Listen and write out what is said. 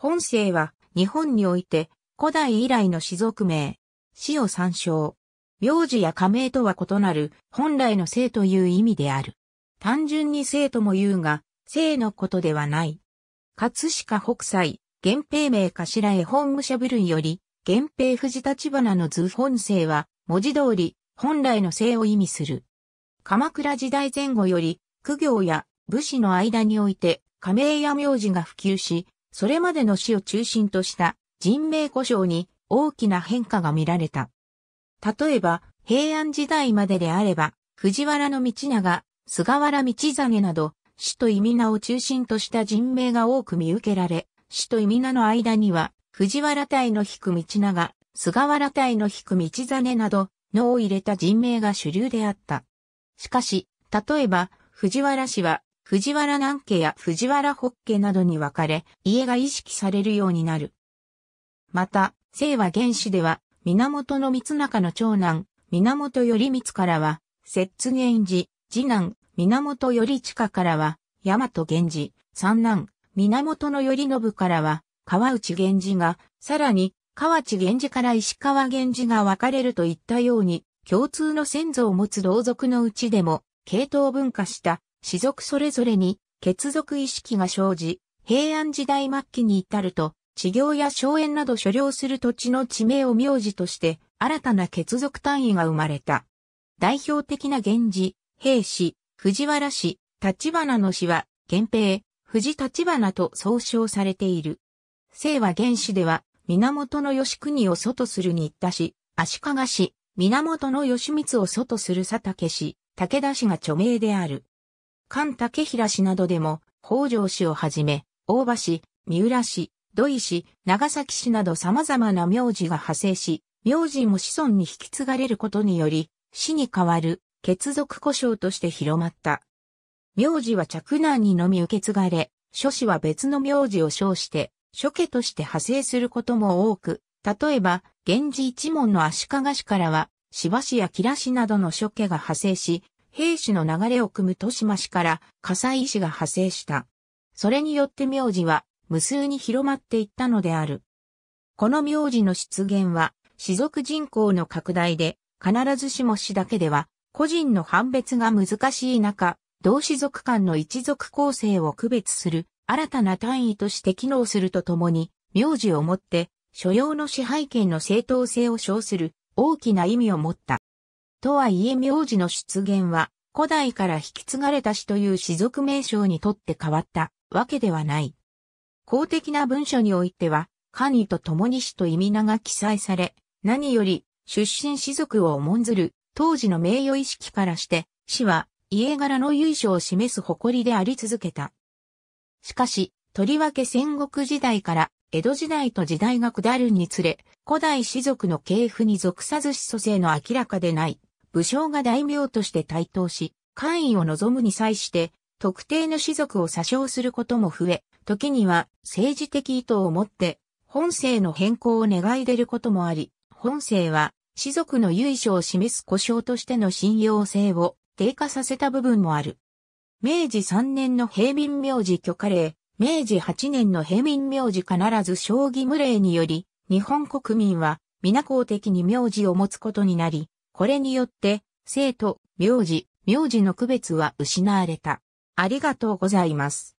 本姓は日本において古代以来の氏族名、氏を参照。名字や仮名とは異なる本来の姓という意味である。単純に姓とも言うが、姓のことではない。葛飾北斎、源平名頭絵本武者部類より、源平藤立花の図本姓は、文字通り、本来の姓を意味する。鎌倉時代前後より、苦行や武士の間において、仮名や名字が普及し、それまでの死を中心とした人命故障に大きな変化が見られた。例えば、平安時代までであれば、藤原道長、菅原道真など、死と意味名を中心とした人命が多く見受けられ、死と意味名の間には、藤原隊の引く道長、菅原隊の引く道真など、のを入れた人命が主流であった。しかし、例えば、藤原氏は藤原南家や藤原北家などに分かれ、家が意識されるようになる。また、清和原始では、源の光中の長男、源頼光からは、摂津源氏、次男、源頼親からは、大和源氏、三男、源頼信からは、川内源氏が、さらに、河内源氏から石川源氏が分かれるといったように、共通の先祖を持つ同族のうちでも、系統分化した氏族それぞれに血族意識が生じ、平安時代末期に至ると、治療や荘園など所領する土地の地名を名字として、新たな血族単位が生まれた。代表的な源氏、平氏、藤原氏、立花の氏は、源平、藤立花と総称されている。姓は原氏では、源義国を祖とする新田氏、足利氏、源義光を祖とする佐竹氏、武田氏が著名である。関竹平氏などでも、北条氏をはじめ、大場氏、三浦氏、土井氏、長崎氏など様々な名字が派生し、名字も子孫に引き継がれることにより、死に代わる、血族故障として広まった。名字は嫡男にのみ受け継がれ、諸氏は別の名字を称して、諸家として派生することも多く、例えば、源氏一門の足利氏からは、芝氏や吉良氏などの諸家が派生し、兵士の流れを組む豊島氏から火災氏が派生した。それによって名字は無数に広まっていったのである。この名字の出現は、士族人口の拡大で、必ずしも市だけでは、個人の判別が難しい中、同士族間の一族構成を区別する新たな単位として機能するとともに、名字をもって、所要の支配権の正当性を称する大きな意味を持った。とはいえ名字の出現は、古代から引き継がれた氏という氏族名称にとって変わったわけではない。公的な文書においては、官位と共に氏と意味名が記載され、何より出身氏族を重んずる当時の名誉意識からして、氏は家柄の由緒を示す誇りであり続けた。しかし、とりわけ戦国時代から江戸時代と時代が下るにつれ、古代氏族の系譜に属さず氏祖性の明らかでない武将が大名として台頭し、官位を望むに際して、特定の士族を詐称することも増え、時には政治的意図を持って、本性の変更を願い出ることもあり、本性は、士族の由緒を示す故障としての信用性を低下させた部分もある。明治3年の平民名字許可令、明治8年の平民名字必ず将棋無礼により、日本国民は皆公的に名字を持つことになり、これによって、生徒、名字、名字の区別は失われた。ありがとうございます。